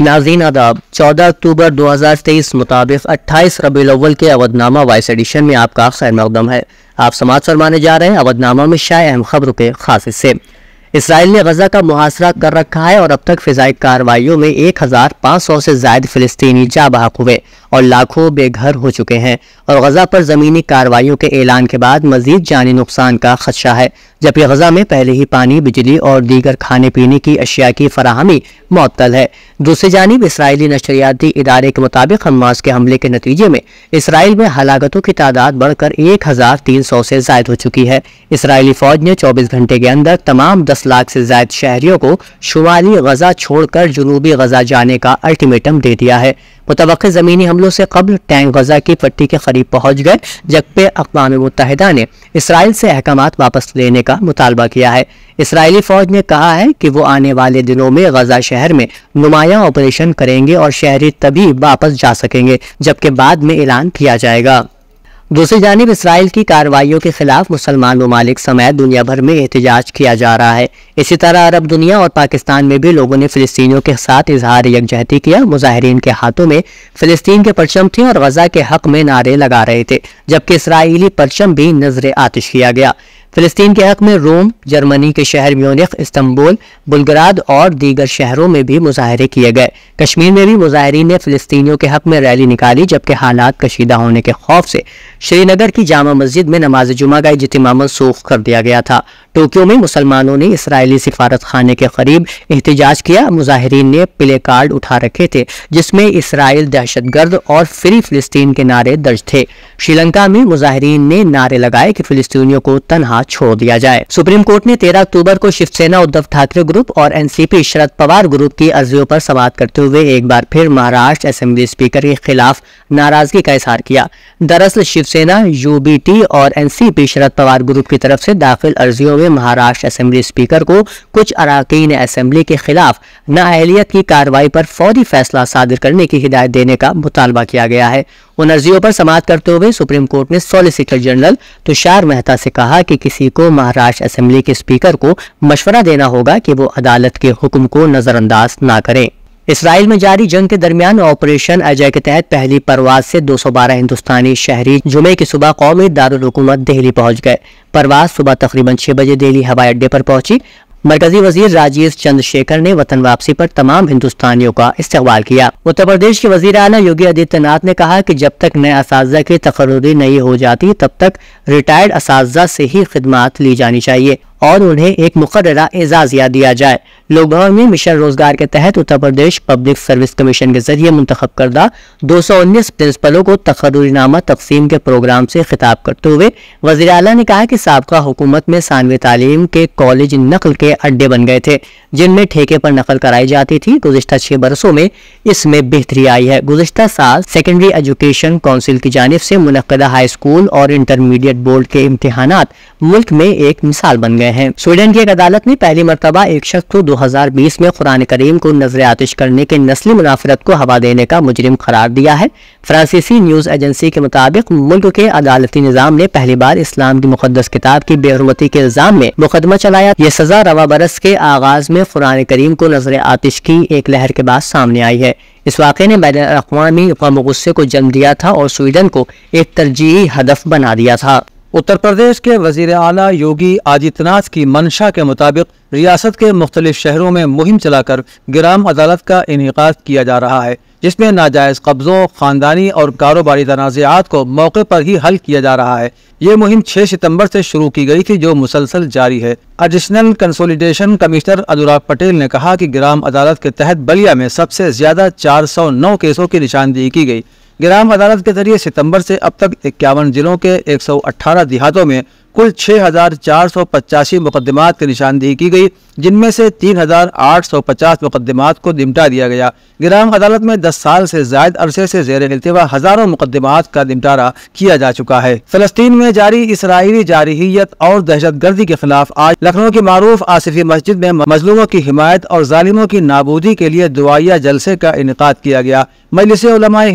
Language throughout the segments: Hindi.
नाजीन आदाब 14 अक्टूबर 2023 मुताबिक 28 रबी अव्वल के अवधनामा वाइस एडिशन में आपका खैर मकदम है आप समाज फरमाने जा रहे हैं अवधनामा में शायद अहम खबरों के खास हिस्से इसराइल ने गजा का मुहासरा कर रखा है और अब तक फिजाई कार्रवाइयों में 1,500 से ज्यादा फिलिस्तीनी जा बहक हुए और लाखों बेघर हो चुके हैं और गजा पर ज़मीनी कार्रवाइयों के ऐलान के बाद मजीद जानी नुकसान का खदशा है जबकि गजा में पहले ही पानी बिजली और दीगर खाने पीने की अशिया की फराहमी मअतल है दूसरी जानब इसराइली नशरियाती इदारे के मुताबिक हमास के हमले के नतीजे में इसराइल में हलाकतों की तादाद बढ़कर एक हज़ार तीन सौ से जायद हो चुकी है इसराइली फौज ने चौबीस घंटे के अंदर तमाम दस 50 लाख से ज्यादा शहरियों को शुमाली गजा छोड़कर जनूबी गजा जाने का अल्टीमेटम दे दिया है मुतव ज़मीनी हमलों से कबल टैंक गजा की पट्टी के करीब पहुँच गए जबकि अकवा मुतहदा ने इसराइल से अहकाम वापस लेने का मुतालबा किया है इसराइली फ़ौज ने कहा है कि वो आने वाले दिनों में गजा शहर में नुमाया ऑपरेशन करेंगे और शहरी तभी वापस जा सकेंगे जबकि बाद में ऐलान किया जाएगा दूसरी जानब इसराइल की कार्रवाइयों के खिलाफ मुसलमान ममालिक समेत दुनिया भर में एहतजाज किया जा रहा है इसी तरह अरब दुनिया और पाकिस्तान में भी लोगों ने फिलिस्तीनियों के साथ इजहार यकजहती किया मुजाहरीन के हाथों में फिलिस्तीन के परचम थे और गजा के हक में नारे लगा रहे थे जबकि इसराइली परचम भी नजर आतिश किया गया फिलिस्तीन के हक में रोम जर्मनी के शहर म्यूनिख इस्तंबुल बुलगराद और दीगर शहरों में भी मुजाहरे किए गए कश्मीर में भी मुजाहरीन ने फिलिस्तीनियों के हक में रैली निकाली जबकि हालात कशीदा होने के खौफ से श्रीनगर की जामा मस्जिद में नमाज जुमा का इजतमा मनसूख कर दिया गया था टोक्यो में मुसलमानों ने इसराइली सिफारत खाने के करीब एहतजाज किया मुजाहरीन ने प्ले कार्ड उठा रखे थे जिसमें इसराइल दहशतगर्द और फ्री फिलिस्तीन के नारे दर्ज थे श्रीलंका में मुजाहरीन ने नारे लगाए कि फिलिस्तीनियों को तनहा साथ छोड़ दिया जाए सुप्रीम कोर्ट ने तेरह अक्टूबर को शिवसेना उद्धव ठाकरे ग्रुप और एनसीपी शरद पवार ग्रुप की अर्जियों पर समाप्त करते हुए एक बार फिर महाराष्ट्र असेंबली स्पीकर के खिलाफ नाराजगी का इजहार किया दरअसल शिवसेना यूबीटी और एनसीपी शरद पवार ग्रुप की तरफ से दाखिल अर्जियों में महाराष्ट्र असेंबली स्पीकर को कुछ अरकान असेंबली के खिलाफ नाअहलियत की कार्रवाई पर फौरी फैसला सादर करने की हिदायत देने का मुतालबा किया गया है उन अर्जियों पर समाप्त करते हुए सुप्रीम कोर्ट ने सॉलिसिटर जनरल तुषार मेहता से कहा कि किसी को महाराष्ट्र असेंबली के स्पीकर को मशवरा देना होगा कि वो अदालत के हुक्म को नजरअंदाज ना करें इसराइल में जारी जंग के दरमियान ऑपरेशन अजय के तहत पहली परवाज से 212 हिंदुस्तानी शहरी जुमे की सुबह कौमी दारकूमत दिल्ली पहुंच गए परवाज सुबह तकरीबन 6 बजे दिल्ली हवाई अड्डे पर पहुंची मरकजी वजीर राजेश चंद्रशेखर ने वतन वापसी पर तमाम हिंदुस्तानियों का इस्तेवाल किया उत्तर प्रदेश के वजीर अला योगी आदित्यनाथ ने कहा कि जब तक नए इस की तकर्री नहीं हो जाती तब तक रिटायर्ड इस से ही खिदमत ली जानी चाहिए और उन्हें एक मुकर्रा एजाजिया दिया जाए लोक में मिशन रोजगार के तहत Uttar Pradesh public service commission के जरिए मुंतब करदा दो सौ उन्नीस प्रिंसिपलों को तखरनामा तकसीम के प्रोग्राम से खिताब करते हुए वजी अला ने कहा कि सबका हुकूमत में सानवे तालीम के कॉलेज नकल के अड्डे बन गए थे जिनमें ठेके पर नकल कराई जाती थी गुजशत छह बरसों में इसमें बेहतरी आई है गुजशत साल सेकेंडरी एजुकेशन काउंसिल की जानब से मुनदा हाई स्कूल और इंटरमीडिएट बोर्ड के इम्तहान मुल्क में एक मिसाल बन गए हैं स्वीडन की एक अदालत ने पहली मरतबा एक शख्स को 2020 में कुरान करीम को नजर आतिश करने के नस्ली मुनाफरत को हवा देने का मुजरिम करार दिया है फ्रांसीसी न्यूज एजेंसी के मुताबिक मुल्क के अदालती निज़ाम ने पहली बार इस्लाम की मुकदस किताब की बेहरमती के इल्जाम में मुकदमा चलाया ये सजा रवा बरस के आगाज में कुरान करीम को नजर आतिश की एक लहर के बाद सामने आई है इस वाक़े ने बैन अवी गुस्से को जन्म दिया था और स्वीडन को एक तरजीही हदफ बना दिया था उत्तर प्रदेश के वजीर अला योगी आदित्यनाथ की मंशा के मुताबिक रियासत के मुख्तलिफ शहरों में मुहिम चलाकर ग्राम अदालत का इनका किया जा रहा है जिसमें नाजायज कब्ज़ों खानदानी और कारोबारी तनाज़ात को मौके पर ही हल किया जा रहा है ये मुहिम 6 सितंबर से शुरू की गई थी जो मुसलसल जारी है additional consolidation commissioner Anurag Patel ने कहा कि ग्राम अदालत के तहत बलिया में सबसे ज्यादा 409 केसों की निशानदेही की गई ग्राम अदालत के जरिए सितंबर से अब तक इक्यावन जिलों के 118 देहातों में कुल छः हज़ार चार सौ पचासी मुकदमात की निशानदेही की गई जिनमें से तीन हज़ार आठ सौ पचास मुकदमात को निमटा दिया गया ग्राम अदालत में दस साल से जायद अरसे से जेर अल्तवा हज़ारों मुकदमात का निमटारा किया जा चुका है फलस्तीन में जारी इसराइली जारहीत और दहशत गर्दी के खिलाफ आज लखनऊ की मरूफ आसिफी मस्जिद में मजलूमों की हिमायत और जालिमों की नाबूदी के लिए दुआया जलसे का इनका किया गया मजलिस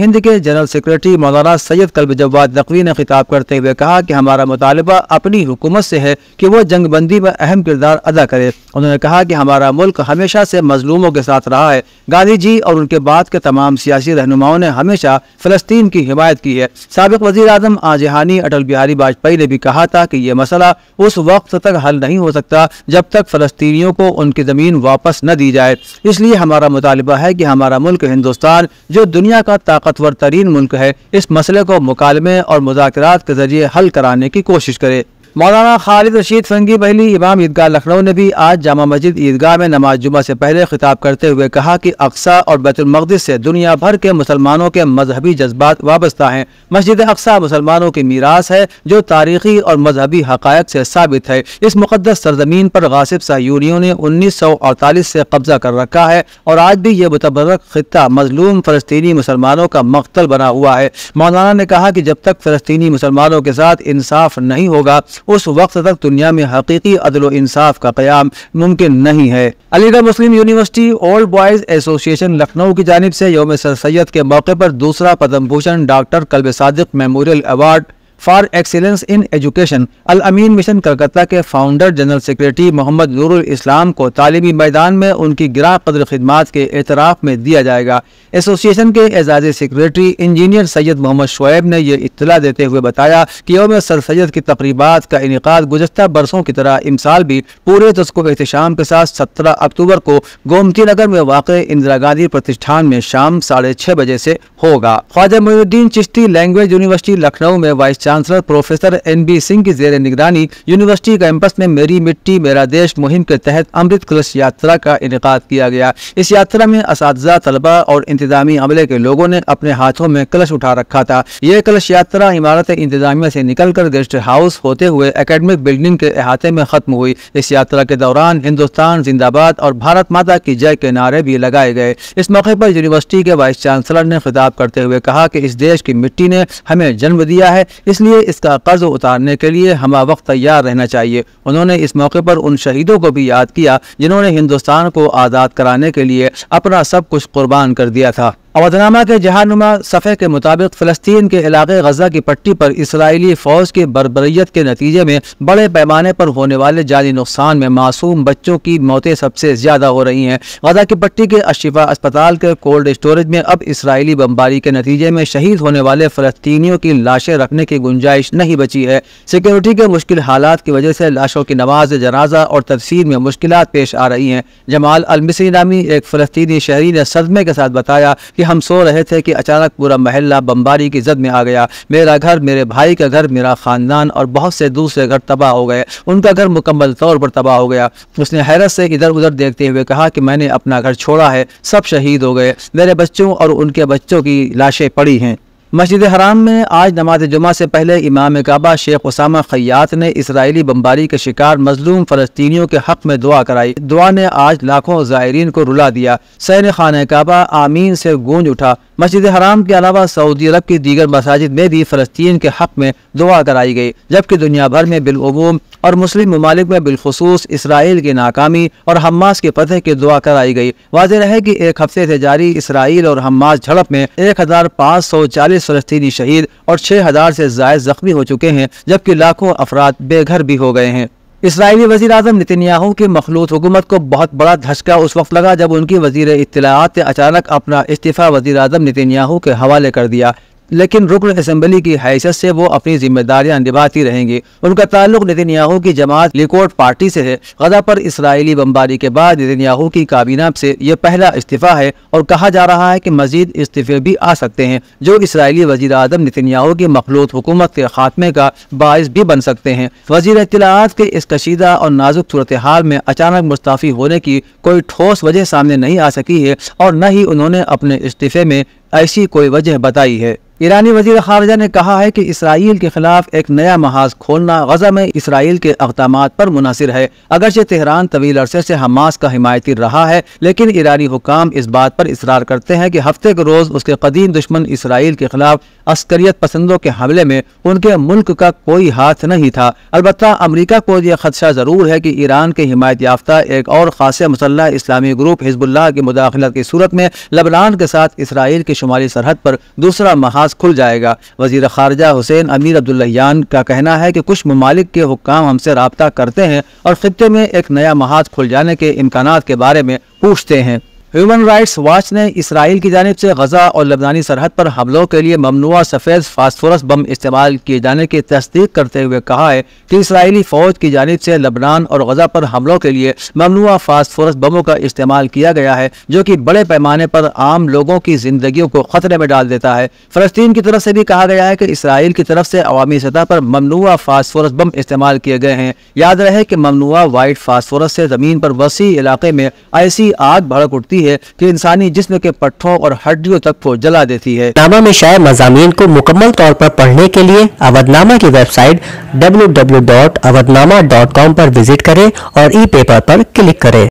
हिंद के जनरल सेक्रेटरी मौलाना सैयद कल्ब जवाद नकवी ने खिताब करते हुए कहा की हमारा मुतालबा अपनी हुकूमत से है कि वह जंगबंदी में अहम किरदार अदा करे उन्होंने कहा कि हमारा मुल्क हमेशा से मजलूमों के साथ रहा है गांधी जी और उनके बाद के तमाम सियासी रहनुमाओं ने हमेशा फलस्तीन की हिमायत की है सबक वजी अजम आजहानी अटल बिहारी वाजपेयी ने भी कहा था कि यह मसला उस वक्त तक हल नहीं हो सकता जब तक फलस्तीनियों को उनकी ज़मीन वापस न दी जाए इसलिए हमारा मुतालबा है कि हमारा मुल्क हिंदुस्तान जो दुनिया का ताकतवर तरीन मुल्क है इस मसले को मुकालमे और मुजाकर के जरिए हल कराने की कोशिश करे मौलाना खालिद रशीद संगी पहली इमाम ईदगाह लखनऊ ने भी आज जामा मस्जिद ईदगाह में नमाज जुमा से पहले खिताब करते हुए कहा कि अक्सा और बैतुलमकदस से दुनिया भर के मुसलमानों के मजहबी जज्बात वाबस्ता हैं मस्जिद अक्सा मुसलमानों की मीरास है जो तारीखी और मजहबी हकायक से साबित है इस मुकदस सरजमीन पर गासिब सहूरियों ने उन्नीस सौ अड़तालीस से कब्जा कर रखा है और आज भी ये मुतबरक खत्ता मजलूम फ़लस्तनी मुसलमानों का मकतल बना हुआ है मौलाना ने कहा कि जब तक फ़लस्तनी मुसलमानों के साथ इंसाफ नहीं होगा उस वक्त तक दुनिया में हकीकी अदल इंसाफ का क्याम मुमकिन नहीं है Aligarh Muslim University old boys association Lucknow की जानब ऐसी योम सर सैद के मौके आरोप दूसरा Padma Bhushan doctor Kalbe Sadiq memorial award for excellence in education Al Amin mission Calcutta के founder general secretary Mohammad Nurul Islam को तालीमी मैदान में उनकी गिरा कदर खदमात के एतराफ़ में दिया जाएगा एसोसिएशन के एजाज सेक्रेटरी इंजीनियर सैयद मोहम्मद शुएब ने यह इतला देते हुए बताया कि योम सर सैद की तकरीबा का इनका गुजशत बरसों की तरह इमसाल भी पूरे तस्को एहतशाम के साथ सत्रह अक्टूबर को गोमती नगर में वाक़ इंदिरा गांधी प्रतिष्ठान में शाम साढ़े छः बजे से होगा ख्वाजा मोहुद्दीन चिश्ती लैंग्वेज यूनिवर्सिटी लखनऊ में vice chancellor professor N B Singh की जेर निगरानी यूनिवर्सिटी कैंपस में मेरी मिट्टी मेरा देश मुहिम के तहत अमृत कलश यात्रा का इनका किया गया इस यात्रा में इस तलबा और इंतजामी अमले के लोगों ने अपने हाथों में कलश उठा रखा था यह कलश यात्रा इमारत इंतजामिया से निकलकर गेस्ट हाउस होते हुए एकेडमिक बिल्डिंग के अहाते में खत्म हुई इस यात्रा के दौरान हिंदुस्तान जिंदाबाद और भारत माता की जय के नारे भी लगाए गए इस मौके पर यूनिवर्सिटी के वाइस चांसलर ने खिताब करते हुए कहा कि इस देश की मिट्टी ने हमें जन्म दिया है इस इसलिए इसका कर्ज उतारने के लिए हम वक्त तैयार रहना चाहिए उन्होंने इस मौके पर उन शहीदों को भी याद किया जिन्होंने हिंदुस्तान को आज़ाद कराने के लिए अपना सब कुछ कुर्बान कर दिया था अवधनामा के जहानुमा सफ़े के मुताबिक फ़लस्तीन के इलाके गजा की पट्टी पर इसराइली फ़ौज की बरबरीत के नतीजे में बड़े पैमाने पर होने वाले जानी नुकसान में मासूम बच्चों की मौतें सबसे ज़्यादा हो रही हैं गजा की पट्टी के अशिफा अस्पताल के कोल्ड स्टोरेज में अब इसराइली बमबारी के नतीजे में शहीद होने वाले फ़लस्तियों की लाशें रखने की गुंजाइश नहीं बची है सिक्योरिटी के मुश्किल हालात की वजह से लाशों की नमाज जनाजा और तफसीर में मुश्किल पेश आ रही हैं जमाल अलमिसरी नामी एक फ़लस्तनी शहरी ने सदमे के साथ बताया कि हम सो रहे थे कि अचानक पूरा महल्ला बमबारी की जद में आ गया मेरा घर मेरे भाई का घर मेरा ख़ानदान और बहुत से दूसरे घर तबाह हो गए उनका घर मुकम्मल तौर पर तबाह हो गया उसने हैरत से इधर उधर देखते हुए कहा कि मैंने अपना घर छोड़ा है सब शहीद हो गए मेरे बच्चों और उनके बच्चों की लाशें पड़ी हैं मस्जिद हराम में आज नमाज जुमा से पहले इमाम काबा शेख उसामा खयात ने इसराइली बमबारी के शिकार मजलूम फलस्तियों के हक में दुआ कराई दुआ ने आज लाखों ज़ायरीन को रुला दिया सैन खान काबा आमीन से गूंज उठा मस्जिद हराम के अलावा सऊदी अरब की दीगर मसाजिद में भी फ़लस्तीन के हक़ में दुआ कराई गई जबकि दुनिया भर में बिलूम और मुस्लिम ममालिक में बिलखसूस इसराइल की नाकामी और हमास के फतह की दुआ कराई गई वाज है कि एक हफ्ते से जारी इसराइल और हमास झड़प में एक हज़ार पाँच सौ चालीस फ़लस्तनी शहीद और छः हज़ार से जायद जख्मी हो चुके हैं जबकि लाखों अफराद बेघर भी हो गए हैं इसराइली वजी अजम नितिनयाहू की मखलूत हुकूमत को बहुत बड़ा धचका उस वक्त लगा जब उनकी वजीर इतलात ने अचानक अपना इस्तीफ़ा वजी अजम नितिनयाहू के हवाले कर दिया लेकिन रुकन असम्बली की हैसियत से वो अपनी जिम्मेदारियां निभाती रहेंगी उनका ताल्लुक नितिन की जमात लिकोड पार्टी से है गजा पर इसराइली बमबारी के बाद नितिन याहू की काबीना से यह पहला इस्तीफ़ा है और कहा जा रहा है कि मजीद इस्तीफे भी आ सकते हैं जो इसराइली वजी अजम नितिन याहू की मखलूत हुकूमत के खात्मे का बायस भी बन सकते हैं वजी इतलात के इस कशीदा और नाजुक सूरत हाल में अचानक मुस्ताफ़ी होने की कोई ठोस वजह सामने नहीं आ सकी है और न ही उन्होंने अपने इस्तीफे में ऐसी कोई वजह बताई है ईरानी वजीर खारजा ने कहा है कि इसराइल के खिलाफ एक नया महाज खोलना गजा में इसराइल के अकदाम पर मुनसर है अगरचे तेहरान तवील अरसे से हमास का हिमायती रहा है लेकिन ईरानी हुकाम इस बात पर इसरार करते हैं कि हफ्ते के रोज़ उसके कदीम दुश्मन इसराइल के खिलाफ अस्करियत पसंदों के हमले में उनके मुल्क का कोई हाथ नहीं था अलबत् अमरीका को यह खदशा ज़रूर है की ईरान के हिमायत याफ्ता एक और खास मुसल्ह इस्लामी ग्रुप हिजबुल्ला की मुदाखलत की सूरत में लबनान के साथ इसराइल के शुमाली सरहद पर दूसरा महाज खुल जाएगा वजीर खारजा हुसैन अमीर अब्दुल्लान का कहना है कि कुछ ममालिक के हुक्म हमसे रबता करते हैं और खत्े में एक नया महाज खुल जाने के इम्कान के बारे में पूछते हैं ह्यूमन राइट्स वॉच ने इसराइल की जानब से गजा और लबनानी सरहद पर हमलों के लिए ममनुआ सफ़ेद फास्फोरस बम इस्तेमाल किए जाने की तस्दीक करते हुए कहा है कि इसराइली फ़ौज की जानब से लबनान और गजा पर हमलों के लिए ममनुआ फास्फोरस बमों का इस्तेमाल किया गया है जो कि बड़े पैमाने पर आम लोगों की जिंदगी को ख़तरे में डाल देता है फ़लस्तीन की तरफ से भी कहा गया है कि इसराइल की तरफ से अवमी सतह पर ममनुआ फास्फोरस बम इस्तेमाल किए गए हैं याद रहे कि ममनुआ वाइट फास्फोरस से ज़मीन पर वसी इलाके में ऐसी आग भड़क उठती है है कि इंसानी जिस्म के पट्टों और हड्डियों तक को जला देती है नामा में शायद मजामी को मुकम्मल तौर पर पढ़ने के लिए अवधनामा की website W W dot Avadhnama dot com पर विजिट करें और ई पेपर पर क्लिक करें